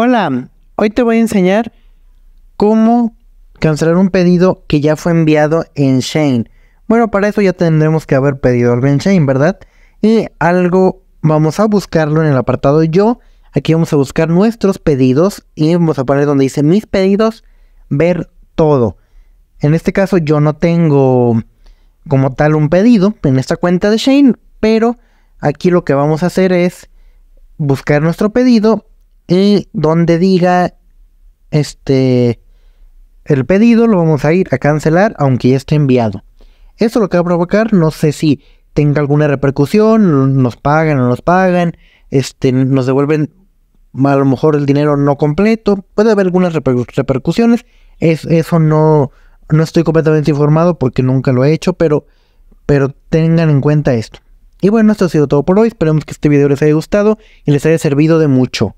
Hola, hoy te voy a enseñar cómo cancelar un pedido que ya fue enviado en Shane. Bueno, para eso ya tendremos que haber pedido algo en Shane, ¿verdad? Y algo vamos a buscarlo en el apartado yo. Aquí vamos a buscar nuestros pedidos y vamos a poner donde dice mis pedidos, ver todo. En este caso yo no tengo como tal un pedido en esta cuenta de Shane, pero aquí lo que vamos a hacer es buscar nuestro pedido y donde diga este el pedido lo vamos a ir a cancelar aunque ya esté enviado. Eso lo que va a provocar, no sé si tenga alguna repercusión, nos pagan o nos pagan, este, nos devuelven a lo mejor el dinero no completo, puede haber algunas repercusiones, eso no, no estoy completamente informado porque nunca lo he hecho, pero, pero tengan en cuenta esto. Y bueno, esto ha sido todo por hoy, esperemos que este video les haya gustado y les haya servido de mucho.